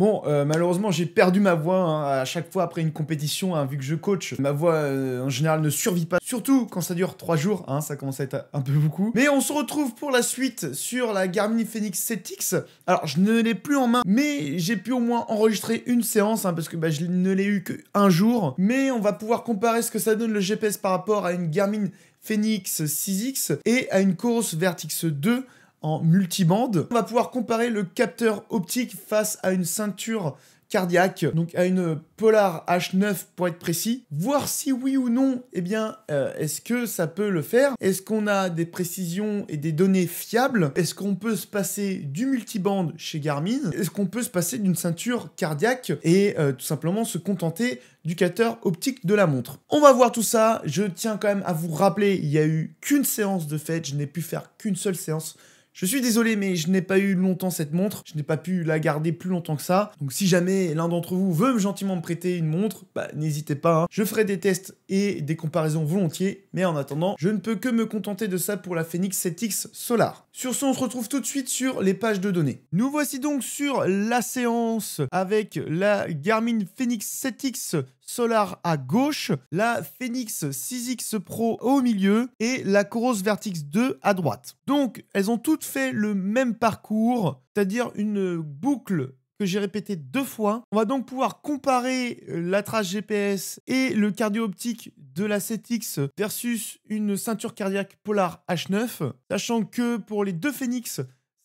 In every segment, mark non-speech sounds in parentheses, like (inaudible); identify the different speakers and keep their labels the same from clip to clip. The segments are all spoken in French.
Speaker 1: Bon, euh, malheureusement, j'ai perdu ma voix hein, à chaque fois après une compétition, hein, vu que je coach. Ma voix, euh, en général, ne survit pas, surtout quand ça dure 3 jours, hein, ça commence à être un peu beaucoup. Mais on se retrouve pour la suite sur la Garmin Fenix 7X. Alors, je ne l'ai plus en main, mais j'ai pu au moins enregistrer une séance, parce que bah, je ne l'ai eu qu'un jour. Mais on va pouvoir comparer ce que ça donne le GPS par rapport à une Garmin Fenix 6X et à une Coros Vertix 2 en multibande. On va pouvoir comparer le capteur optique face à une ceinture cardiaque, donc à une Polar H9 pour être précis, voir si oui ou non, eh bien, euh, est-ce que ça peut le faire Est-ce qu'on a des précisions et des données fiables Est-ce qu'on peut se passer du multiband chez Garmin Est-ce qu'on peut se passer d'une ceinture cardiaque et euh, tout simplement se contenter du capteur optique de la montre. On va voir tout ça, je tiens quand même à vous rappeler, il n'y a eu qu'une séance de fait, je n'ai pu faire qu'une seule séance je suis désolé, mais je n'ai pas eu longtemps cette montre, je n'ai pas pu la garder plus longtemps que ça. Donc si jamais l'un d'entre vous veut gentiment me prêter une montre, bah, n'hésitez pas, hein. je ferai des tests et des comparaisons volontiers, mais en attendant, je ne peux que me contenter de ça pour la Phoenix 7X Solar. Sur ce, on se retrouve tout de suite sur les pages de données. Nous voici donc sur la séance avec la Garmin Phoenix 7X Solar à gauche, la Phoenix 6X Pro au milieu et la Coros Vertix 2 à droite. Donc elles ont toutes fait le même parcours, c'est-à-dire une boucle que j'ai répété deux fois. On va donc pouvoir comparer euh, la trace GPS et le cardio optique de la 7X versus une ceinture cardiaque Polar H9, sachant que pour les deux Phoenix,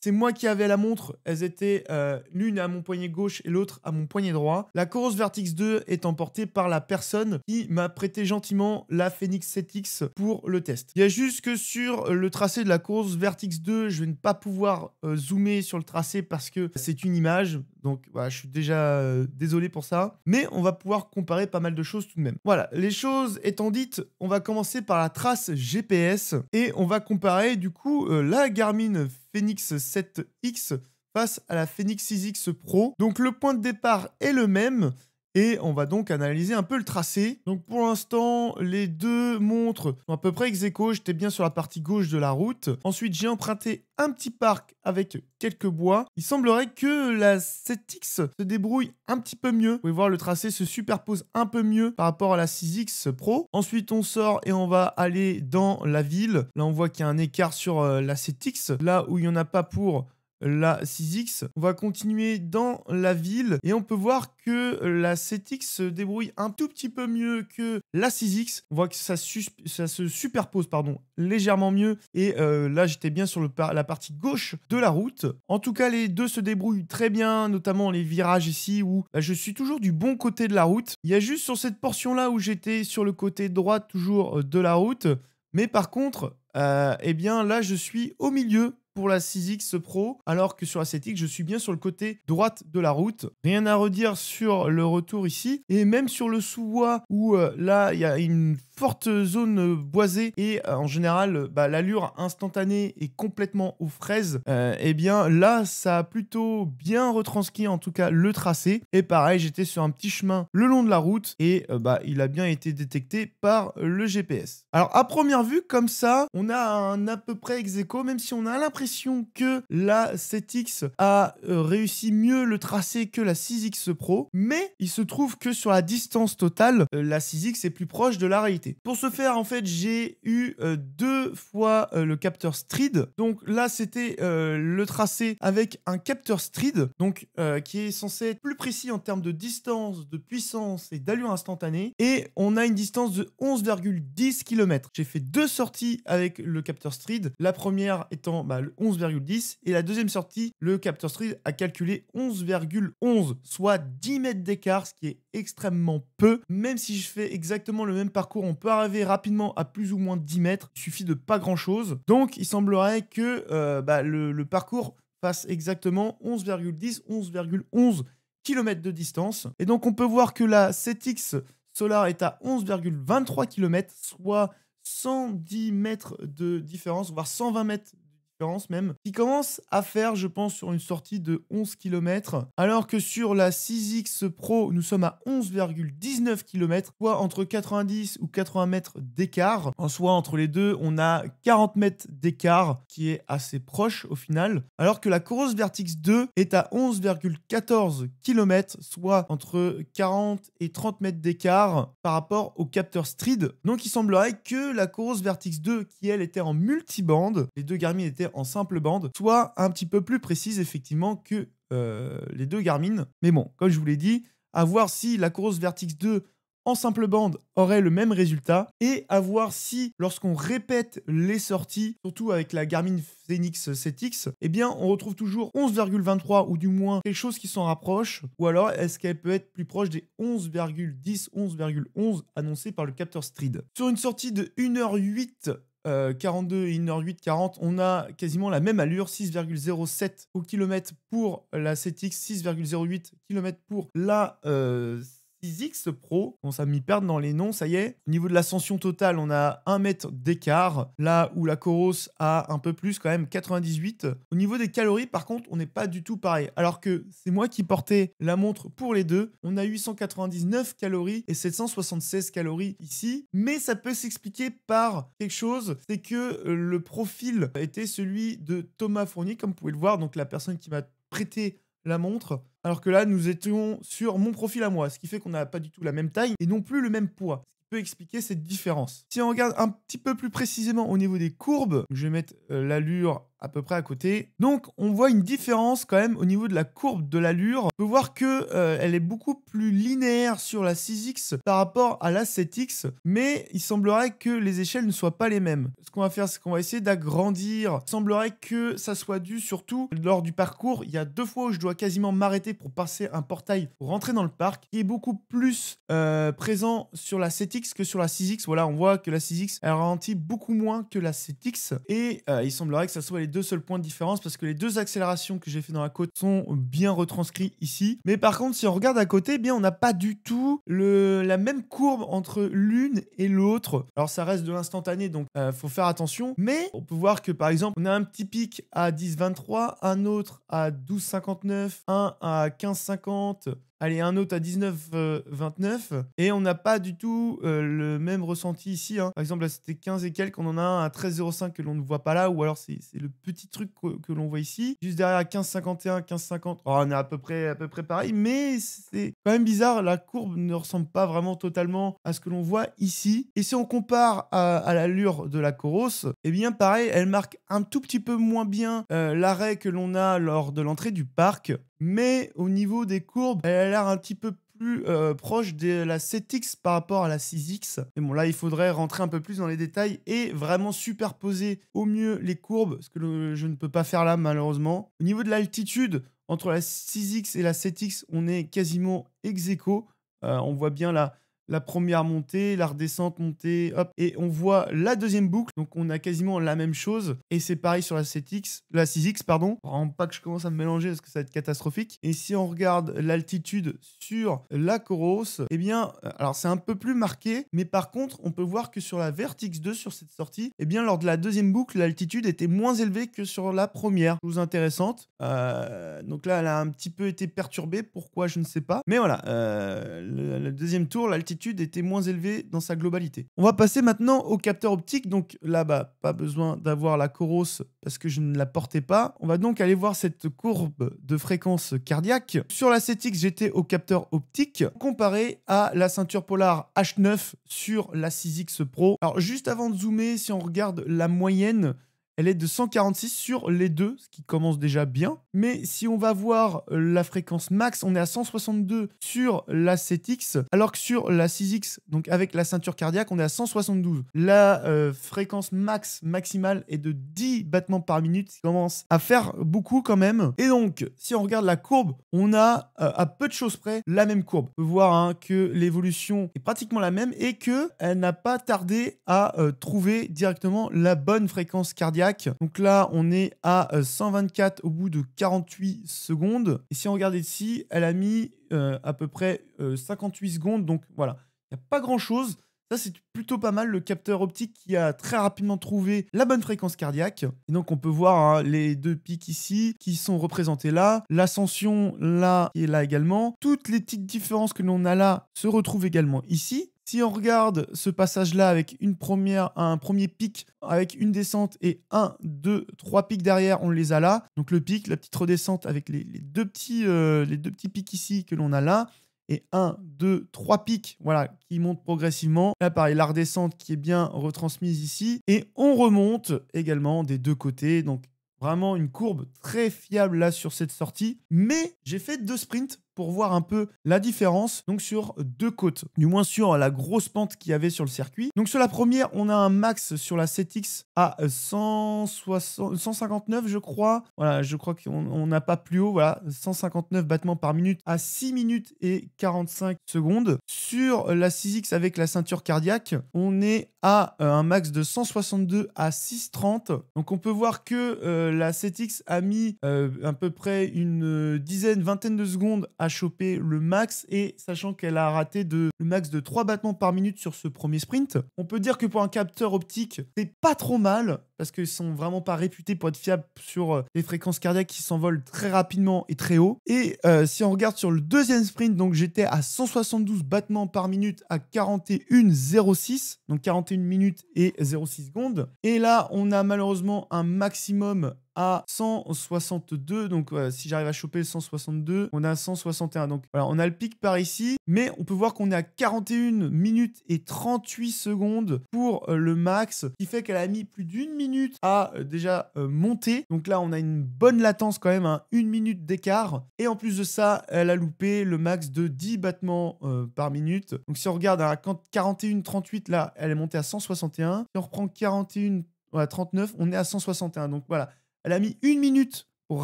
Speaker 1: c'est moi qui avais la montre. Elles étaient euh, l'une à mon poignet gauche et l'autre à mon poignet droit. La Coros Vertix 2 est emportée par la personne qui m'a prêté gentiment la Phoenix 7X pour le test. Il y a juste que sur le tracé de la Coros Vertix 2, je vais ne pas pouvoir euh, zoomer sur le tracé parce que c'est une image. Donc voilà, je suis déjà euh, désolé pour ça. Mais on va pouvoir comparer pas mal de choses tout de même. Voilà, les choses étant dites, on va commencer par la trace GPS et on va comparer du coup euh, la Garmin Phoenix 7X face à la Phoenix 6X Pro. Donc le point de départ est le même, et on va donc analyser un peu le tracé. Donc pour l'instant, les deux montres sont à peu près ex j'étais bien sur la partie gauche de la route. Ensuite, j'ai emprunté un petit parc avec quelques bois. Il semblerait que la 7X se débrouille un petit peu mieux. Vous pouvez voir le tracé se superpose un peu mieux par rapport à la 6X Pro. Ensuite, on sort et on va aller dans la ville. Là, on voit qu'il y a un écart sur euh, la 7X, là où il n'y en a pas pour la 6X. On va continuer dans la ville et on peut voir que la 7X se débrouille un tout petit peu mieux que la 6X. On voit que ça, se superpose pardon, légèrement mieux et euh, là j'étais bien sur la partie gauche de la route. En tout cas les deux se débrouillent très bien, notamment les virages ici où bah, je suis toujours du bon côté de la route. Il y a juste sur cette portion là où j'étais sur le côté droit toujours euh, de la route. Mais par contre, euh, eh bien là, je suis au milieu pour la 6X Pro, alors que sur la 7X, je suis bien sur le côté droite de la route. Rien à redire sur le retour ici. Et même sur le sous-bois, où euh, là, il y a une forte zone euh, boisée et euh, en général bah, l'allure instantanée est complètement aux fraises, et euh, eh bien là ça a plutôt bien retranscrit en tout cas le tracé. Et pareil, j'étais sur un petit chemin le long de la route et bah, il a bien été détecté par le GPS. Alors à première vue, comme ça, on a un à peu près ex même si on a l'impression que la 7X a réussi mieux le tracé que la 6X Pro, mais il se trouve que sur la distance totale, la 6X est plus proche de la réalité. Pour ce faire, en fait, j'ai eu euh, deux fois euh, le capteur stride. Donc là, c'était euh, le tracé avec un capteur stride, donc qui est censé être plus précis en termes de distance, de puissance et d'allure instantanée. Et on a une distance de 11,10 km. J'ai fait deux sorties avec le capteur stride. La première étant bah, le 11,10 et la deuxième sortie, le capteur stride a calculé 11,11, soit 10 mètres d'écart, ce qui est extrêmement peu, même si je fais exactement le même parcours en on peut arriver rapidement à plus ou moins 10 mètres. Il suffit de pas grand chose. Donc, il semblerait que euh, bah, le, parcours fasse exactement 11,10, 11,11 km de distance. Et donc, on peut voir que la 7X Solar est à 11,23 km, soit 110 mètres de différence, voire 120 mètres différence même, qui commence à faire, je pense, sur une sortie de 11 km, alors que sur la 6X Pro, nous sommes à 11,19 km, soit entre 90 ou 80 mètres d'écart. En soi, entre les deux, on a 40 mètres d'écart, qui est assez proche au final, alors que la Coros Vertix 2 est à 11,14 km, soit entre 40 et 30 mètres d'écart par rapport au capteur Stride. Donc il semblerait que la Coros Vertix 2, qui elle était en multibande, les deux Garmin étaient en simple bande soit un petit peu plus précise effectivement que euh, les deux Garmin. Mais bon, comme je vous l'ai dit, à voir si la Coros Vertix 2 en simple bande aurait le même résultat et à voir si lorsqu'on répète les sorties, surtout avec la Garmin Phoenix 7X, eh bien on retrouve toujours 11,23 ou du moins quelque chose qui s'en rapproche ou alors est-ce qu'elle peut être plus proche des 11,10, 11,11 annoncés par le capteur Stride. Sur une sortie de 1h08 42 euh, et h 8 40, on a quasiment la même allure, 6,07 au kilomètre pour la CTX, 6,08 km pour la euh, 6X Pro. On ça m'y perdre dans les noms, ça y est. Au niveau de l'ascension totale, on a 1 mètre d'écart, là où la Coros a un peu plus quand même, 98. Au niveau des calories, par contre, on n'est pas du tout pareil. Alors que c'est moi qui portais la montre pour les deux, on a 899 calories et 776 calories ici. Mais ça peut s'expliquer par quelque chose, c'est que euh, le profil était celui de Thomas Fournier, comme vous pouvez le voir, donc la personne qui m'a prêté la montre. Alors que là, nous étions sur mon profil à moi, ce qui fait qu'on n'a pas du tout la même taille et non plus le même poids. Ce peut expliquer cette différence. Si on regarde un petit peu plus précisément au niveau des courbes, je vais mettre euh, l'allure à peu près à côté. Donc on voit une différence quand même au niveau de la courbe de l'allure. On peut voir que euh, elle est beaucoup plus linéaire sur la 6X par rapport à la 7X, mais il semblerait que les échelles ne soient pas les mêmes. Ce qu'on va faire, c'est qu'on va essayer d'agrandir. Il semblerait que ça soit dû surtout lors du parcours. Il y a deux fois où je dois quasiment m'arrêter pour passer un portail pour rentrer dans le parc, qui est beaucoup plus euh, présent sur la 7X que sur la 6X. Voilà, on voit que la 6X, elle ralentit beaucoup moins que la 7X. Et euh, il semblerait que ça soit les deux deux seuls points de différence parce que les deux accélérations que j'ai fait dans la côte sont bien retranscrits ici. Mais par contre, si on regarde à côté, eh bien on n'a pas du tout le, la même courbe entre l'une et l'autre. Alors ça reste de l'instantané, donc il euh, faut faire attention. Mais on peut voir que par exemple, on a un petit pic à 23 un autre à 59 un à 15,50, Allez, un autre à 19,29. Euh, et on n'a pas du tout euh, le même ressenti ici. Hein. Par exemple, là, c'était 15 et quelques. On en a un à 13,05 que l'on ne voit pas là. Ou alors, c'est le petit truc que, l'on voit ici. Juste derrière, à 15,51, 15,50. on est à peu près, à peu près pareil. Mais c'est quand même bizarre. La courbe ne ressemble pas vraiment totalement à ce que l'on voit ici. Et si on compare à, l'allure de la Coros, eh bien, pareil, elle marque un tout petit peu moins bien euh, l'arrêt que l'on a lors de l'entrée du parc mais au niveau des courbes, elle a l'air un petit peu plus euh, proche de la 7X par rapport à la 6X. Mais bon, là, il faudrait rentrer un peu plus dans les détails et vraiment superposer au mieux les courbes, ce que je ne peux pas faire là, malheureusement. Au niveau de l'altitude, entre la 6X et la 7X, on est quasiment ex euh, on voit bien là la première montée, la redescente, montée, hop. Et on voit la deuxième boucle, donc on a quasiment la même chose. Et c'est pareil sur la 7X, la 6X, pardon. pas que je commence à me mélanger parce que ça va être catastrophique. Et si on regarde l'altitude sur la Coros, eh bien, euh, alors c'est un peu plus marqué, mais par contre, on peut voir que sur la Vertix 2, sur cette sortie, eh bien, lors de la deuxième boucle, l'altitude était moins élevée que sur la première. Chose intéressante. Euh, donc là, elle a un petit peu été perturbée. Pourquoi, je ne sais pas. Mais voilà, euh, le deuxième tour, l'altitude était moins élevée dans sa globalité. On va passer maintenant au capteur optique. Donc là, bas pas besoin d'avoir la Coros parce que je ne la portais pas. On va donc aller voir cette courbe de fréquence cardiaque. Sur la 7X. j'étais au capteur optique comparé à la ceinture Polar H9 sur la 6X Pro. Alors juste avant de zoomer, si on regarde la moyenne, elle est de 146 sur les deux, ce qui commence déjà bien. Mais si on va voir euh, la fréquence max, on est à 162 sur la 7X, alors que sur la 6X, donc avec la ceinture cardiaque, on est à 172. La euh, fréquence max maximale est de 10 battements par minute, ce qui commence à faire beaucoup quand même. Et donc, si on regarde la courbe, on a euh, à peu de choses près la même courbe. On peut voir hein, que l'évolution est pratiquement la même et que elle n'a pas tardé à trouver directement la bonne fréquence cardiaque donc là, on est à 124 euh, au bout de 48 secondes. Et si on regarde ici, elle a mis euh, à peu près 58 euh, secondes. Donc voilà, il n'y a pas grand-chose. Ça, c'est plutôt pas mal le capteur optique qui a très rapidement trouvé la bonne fréquence cardiaque. Et donc, on peut voir hein, les deux pics ici qui sont représentés là, l'ascension là et là également. Toutes les petites différences que l'on a là se retrouvent également ici. Si on regarde ce passage-là avec une première, un premier pic, avec une descente et un, deux, trois pics derrière, on les a là. Donc le pic, la petite redescente avec les, deux, petits, euh, les deux petits pics ici que l'on a là. Et un, deux, trois pics, voilà, qui montent progressivement. Là, pareil, la redescente qui est bien retransmise ici. Et on remonte également des deux côtés. Donc, vraiment une courbe très fiable là sur cette sortie. Mais j'ai fait deux sprints pour voir un peu la différence donc sur deux côtes, du moins sur la grosse pente qu'il y avait sur le circuit. Donc sur la première, on a un max sur la 7X à 160, 159 je crois. Voilà, je crois qu'on n'a pas plus haut, voilà, 159 battements par minute à 6 minutes et 45 secondes. Sur la 6X avec la ceinture cardiaque, on est à euh, un max de 162 à 6,30. Donc on peut voir que euh, la 7X a mis euh, à peu près une dizaine, vingtaine de secondes à chopé choper le max et sachant qu'elle a raté de, le max de 3 battements par minute sur ce premier sprint, on peut dire que pour un capteur optique, c'est pas trop mal parce qu'ils sont vraiment pas réputés pour être fiables sur euh, les fréquences cardiaques qui s'envolent très rapidement et très haut. Et euh, si on regarde sur le deuxième sprint, donc j'étais à 172 battements par minute à 41,06, donc 41 minutes et 06 secondes. Et là, on a malheureusement un maximum à 162. Donc, euh, si j'arrive à choper le 162, on a 161. Donc, voilà, on a le pic par ici, mais on peut voir qu'on est à 41 minutes et 38 secondes pour le max, qui fait qu'elle a mis plus d'une minute a euh, déjà euh, monté Donc là, on a une bonne latence quand même, hein. une minute d'écart. Et en plus de ça, elle a loupé le max de 10 battements euh, par minute. Donc si on regarde à quand 41-38, là, elle est montée à 161. Si on reprend 41 à 39, on est à 161. Donc voilà, elle a mis une minute pour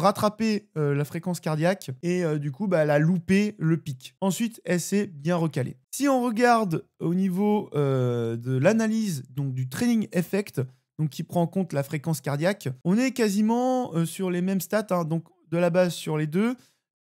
Speaker 1: rattraper la fréquence cardiaque et du coup bah, elle a loupé le pic. Ensuite elle s'est bien recalée. Si on regarde au niveau de l'analyse donc du training effect, donc qui prend en compte la fréquence cardiaque. On est quasiment euh, sur les mêmes stats, hein, donc de la base sur les deux.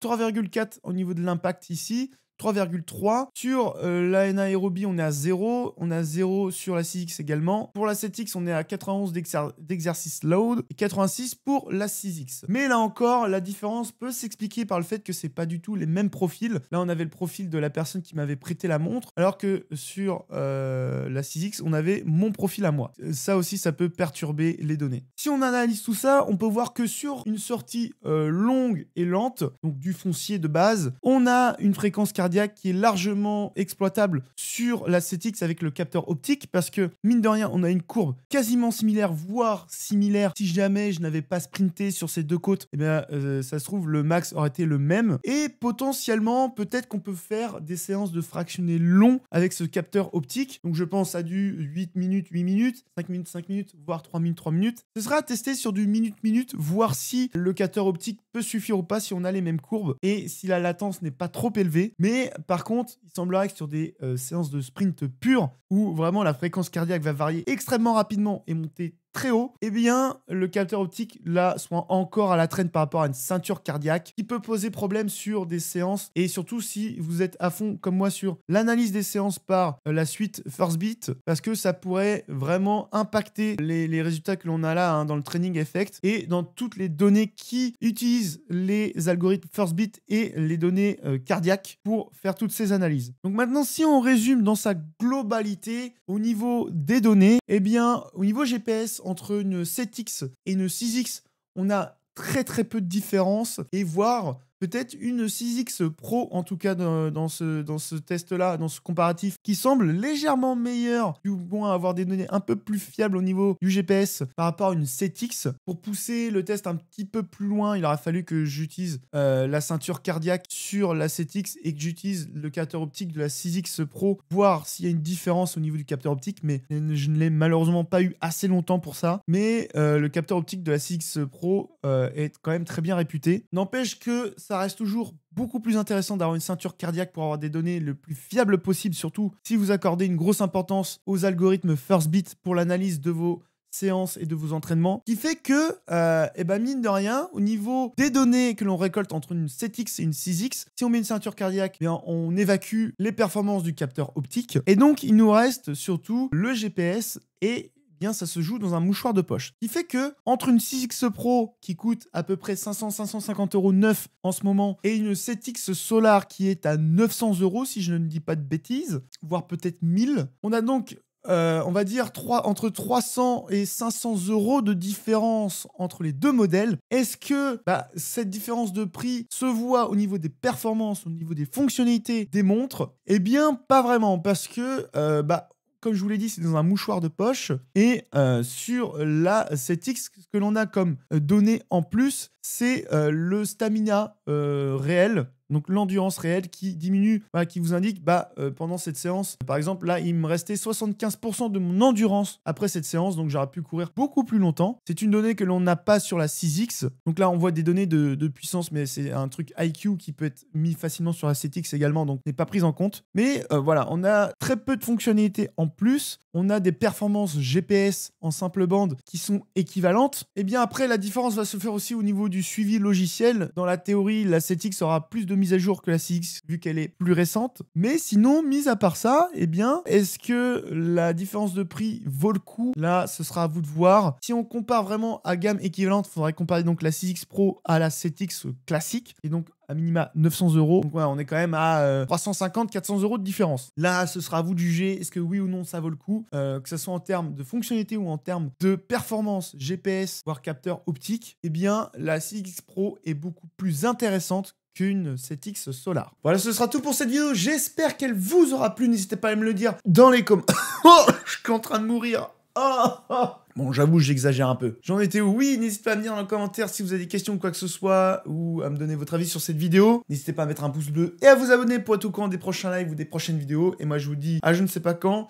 Speaker 1: 3,4 au niveau de l'impact ici, 3,3. Sur l'ANA euh, la on est à 0. On a 0 sur la 6X également. Pour la 7X, on est à 91 d'exercice load et 86 pour la 6X. Mais là encore, la différence peut s'expliquer par le fait que c'est pas du tout les mêmes profils. Là, on avait le profil de la personne qui m'avait prêté la montre, alors que sur euh, la 6X, on avait mon profil à moi. Euh, ça aussi, ça peut perturber les données. Si on analyse tout ça, on peut voir que sur une sortie longue et lente, donc du foncier de base, on a une fréquence cardiaque qui est largement exploitable sur la avec le capteur optique parce que mine de rien, on a une courbe quasiment similaire, voire similaire. Si jamais je n'avais pas sprinté sur ces deux côtes, eh bien, euh, ça se trouve, le max aurait été le même. Et potentiellement, peut-être qu'on peut faire des séances de fractionnés long avec ce capteur optique. Donc, je pense à du 8 minutes, 8 minutes, 5 minutes, 5 minutes, voire 3 minutes, 3 minutes. Ce sera à tester sur du minute-minute, voir si le capteur optique peut suffire ou pas, si on a les mêmes courbes et si la latence n'est pas trop élevée. Mais par contre, il semblerait que sur des euh, séances de sprint pur où vraiment la fréquence cardiaque va varier extrêmement rapidement et monter très haut, eh bien, le capteur optique, là, soit encore à la traîne par rapport à une ceinture cardiaque, qui peut poser problème sur des séances, et surtout si vous êtes à fond, comme moi, sur l'analyse des séances par euh, la suite First Beat, parce que ça pourrait vraiment impacter les, résultats que l'on a là hein, dans le Training Effect, et dans toutes les données qui utilisent les algorithmes First Beat et les données euh, cardiaques pour faire toutes ces analyses. Donc maintenant, si on résume dans sa globalité, au niveau des données, eh bien, au niveau GPS, entre une 7X et une 6X. On a très très peu de différence et voir peut-être une 6X Pro, en tout cas dans, ce, dans ce test-là, dans ce comparatif, qui semble légèrement meilleur, du moins avoir des données un peu plus fiables au niveau du GPS par rapport à une 7X. Pour pousser le test un petit peu plus loin, il aura fallu que j'utilise euh, la ceinture cardiaque sur la 7X et que j'utilise le capteur optique de la 6X Pro, voir s'il y a une différence au niveau du capteur optique, mais je ne l'ai malheureusement pas eu assez longtemps pour ça. Mais euh, le capteur optique de la 6X Pro euh, est quand même très bien réputé. N'empêche que ça reste toujours beaucoup plus intéressant d'avoir une ceinture cardiaque pour avoir des données le plus fiable possible, surtout si vous accordez une grosse importance aux algorithmes First Beat pour l'analyse de vos séances et de vos entraînements, qui fait que, euh, eh ben mine de rien, au niveau des données que l'on récolte entre une 7X et une 6X, si on met une ceinture cardiaque, eh on évacue les performances du capteur optique. Et donc, il nous reste surtout le GPS et bien ça se joue dans un mouchoir de poche. Ce qui fait que entre une 6X Pro qui coûte à peu près 500-550 euros neuf en ce moment et une 7X Solar qui est à 900 euros si je ne dis pas de bêtises, voire peut-être 1000, on a donc euh, on va dire entre 300 et 500 euros de différence entre les deux modèles. Est-ce que bah, cette différence de prix se voit au niveau des performances, au niveau des fonctionnalités des montres Eh bien, pas vraiment, parce que euh, bah, comme je vous l'ai dit, c'est dans un mouchoir de poche. Et euh, sur la 7X, ce que l'on a comme euh, données en plus, c'est euh, le stamina réel donc l'endurance réelle qui diminue, bah, qui vous indique, bah, euh, pendant cette séance, par exemple, là, il me restait 75% de mon endurance après cette séance, donc j'aurais pu courir beaucoup plus longtemps. C'est une donnée que l'on n'a pas sur la 6X. Donc là, on voit des données de, puissance, mais c'est un truc IQ qui peut être mis facilement sur la 7X également, donc n'est pas prise en compte. Mais euh, voilà, on a très peu de fonctionnalités en plus. On a des performances GPS en simple bande qui sont équivalentes. Et eh bien après, la différence va se faire aussi au niveau du suivi logiciel. Dans la théorie, la 7X aura plus de mise à jour que la CX vu qu'elle est plus récente. Mais sinon, mise à part ça, eh bien, est-ce que la différence de prix vaut le coup Là, ce sera à vous de voir. Si on compare vraiment à gamme équivalente, faudrait comparer donc la 6X Pro à la 7X classique. Et donc, à minima 900 euros. Donc on est quand même à 350-400 euh, euros de différence. Là, ce sera à vous de juger est-ce que oui ou non ça vaut le coup, euh, que ce soit en termes de fonctionnalité ou en termes de performance GPS, voire capteur optique. et eh bien, la 6X Pro est beaucoup plus intéressante qu'une 7X Solar. Voilà, ce sera tout pour cette vidéo. J'espère qu'elle vous aura plu. N'hésitez pas à me le dire dans les commentaires. (laughs) oh, je suis en train de mourir. Oh, oh, Bon, j'avoue, j'exagère un peu. J'en étais où Oui, n'hésitez pas à me dire dans les commentaires si vous avez des questions ou quoi que ce soit, ou à me donner votre avis sur cette vidéo. N'hésitez pas à mettre un pouce bleu et à vous abonner pour être au courant des prochains lives ou des prochaines vidéos. Et moi, je vous dis à je ne sais pas quand.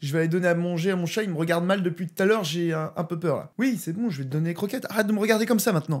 Speaker 1: Je vais aller donner à manger à mon chat, il me regarde mal depuis tout à l'heure, j'ai un, peu peur Oui, c'est bon, je vais te donner les croquettes. Arrête de me regarder comme ça maintenant.